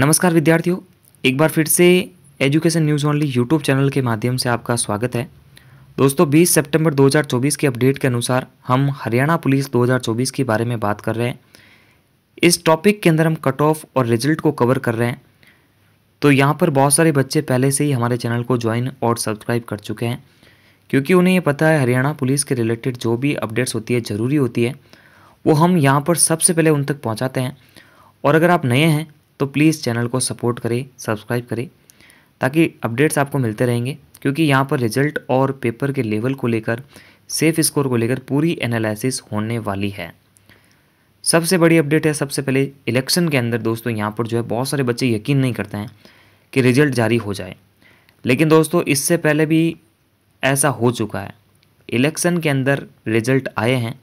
नमस्कार विद्यार्थियों एक बार फिर से education news only YouTube channel के माध्यम से आपका स्वागत है दोस्तों 20 सितंबर 2024 के अपडेट के अनुसार हम हरियाणा पुलिस 2024 के बारे में बात कर रहे हैं इस टॉपिक के अंदर हम कट ऑफ और रिजल्ट को कवर कर रहे हैं तो यहाँ पर बहुत सारे बच्चे पहले से ही हमारे चैनल को ज्वाइन और सब्सक्राइब कर चुके हैं क्योंकि उन्हें ये पता है हरियाणा पुलिस के रिलेटेड जो भी अपडेट्स होती है ज़रूरी होती है वो हम यहाँ पर सबसे पहले उन तक पहुँचाते हैं और अगर आप नए हैं तो प्लीज़ चैनल को सपोर्ट करें सब्सक्राइब करें ताकि अपडेट्स आपको मिलते रहेंगे क्योंकि यहाँ पर रिजल्ट और पेपर के लेवल को लेकर सेफ स्कोर को लेकर पूरी एनालिसिस होने वाली है सबसे बड़ी अपडेट है सबसे पहले इलेक्शन के अंदर दोस्तों यहाँ पर जो है बहुत सारे बच्चे यकीन नहीं करते हैं कि रिजल्ट जारी हो जाए लेकिन दोस्तों इससे पहले भी ऐसा हो चुका है इलेक्शन के अंदर रिजल्ट आए हैं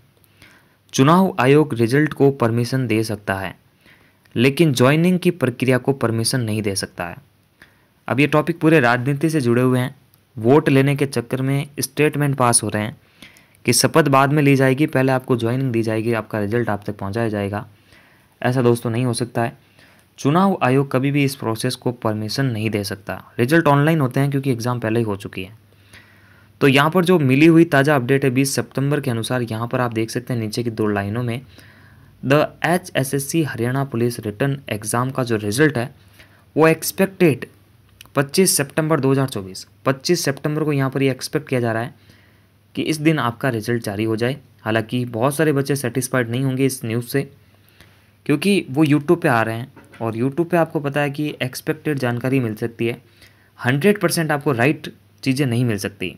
चुनाव आयोग रिजल्ट को परमिशन दे सकता है लेकिन ज्वाइनिंग की प्रक्रिया को परमिशन नहीं दे सकता है अब ये टॉपिक पूरे राजनीति से जुड़े हुए हैं वोट लेने के चक्कर में स्टेटमेंट पास हो रहे हैं कि शपथ बाद में ली जाएगी पहले आपको ज्वाइनिंग दी जाएगी आपका रिजल्ट आप तक पहुँचाया जाएगा ऐसा दोस्तों नहीं हो सकता है चुनाव आयोग कभी भी इस प्रोसेस को परमिशन नहीं दे सकता रिजल्ट ऑनलाइन होते हैं क्योंकि एग्ज़ाम पहले ही हो चुकी है तो यहाँ पर जो मिली हुई ताज़ा अपडेट है बीस सितंबर के अनुसार यहाँ पर आप देख सकते हैं नीचे की दो लाइनों में the H S S C Haryana police written exam का जो रिजल्ट है वो एक्सपेक्टेड 25 सितंबर 2024 25 सितंबर को यहाँ पर ये एक्सपेक्ट किया जा रहा है कि इस दिन आपका रिजल्ट जारी हो जाए हालांकि बहुत सारे बच्चे सेटिस्फाइड नहीं होंगे इस न्यूज़ से क्योंकि वो यूट्यूब पे आ रहे हैं और यूट्यूब पे आपको पता है कि एक्सपेक्टेड जानकारी मिल सकती है हंड्रेड परसेंट आपको राइट चीज़ें नहीं मिल सकती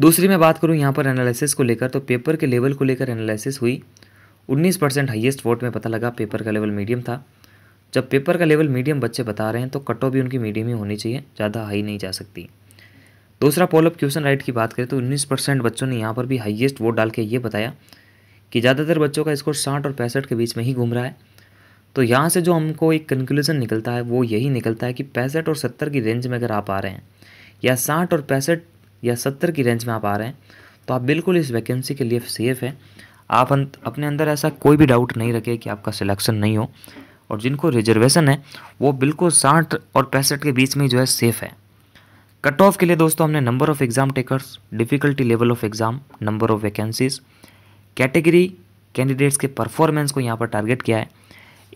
दूसरी मैं बात करूँ यहाँ पर एनालिसिस को लेकर तो पेपर के लेवल को लेकर एनालिसिस हुई 19 परसेंट हाइएस्ट वोट में पता लगा पेपर का लेवल मीडियम था जब पेपर का लेवल मीडियम बच्चे बता रहे हैं तो कट ऑफ भी उनकी मीडियम ही होनी चाहिए ज़्यादा हाई नहीं जा सकती दूसरा पोलअप क्वेश्चन राइट की बात करें तो उन्नीस परसेंट बच्चों ने यहाँ पर भी हाइएस्ट वोट डाल के ये बताया कि ज़्यादातर बच्चों का स्कोर साठ और पैंसठ के बीच में ही घूम रहा है तो यहाँ से जो हमको एक कंक्लूजन निकलता है वो यही निकलता है कि पैंसठ और सत्तर की रेंज में अगर आप आ रहे हैं या साठ और पैंसठ या सत्तर की रेंज में आप आ रहे हैं तो आप बिल्कुल इस वैकेंसी के लिए सेफ़ हैं आप अपने अंदर ऐसा कोई भी डाउट नहीं रखें कि आपका सिलेक्शन नहीं हो और जिनको रिजर्वेशन है वो बिल्कुल साठ और पैंसठ के बीच में जो है सेफ़ है कट ऑफ के लिए दोस्तों हमने number of exam takers difficulty level of exam number of vacancies category candidates के परफॉर्मेंस को यहाँ पर टारगेट किया है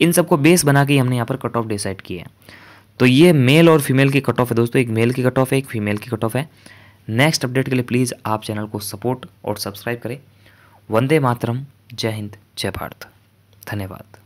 इन सबको बेस बना के हमने यहाँ पर कट ऑफ डिसाइड किया है तो ये मेल और फीमेल की कट ऑफ है दोस्तों एक मेल की कट ऑफ है एक फीमेल की कट ऑफ है नेक्स्ट अपडेट के लिए प्लीज़ आप चैनल को सपोर्ट और सब्सक्राइब करें वंदे मातरम जय हिंद जय भारत धन्यवाद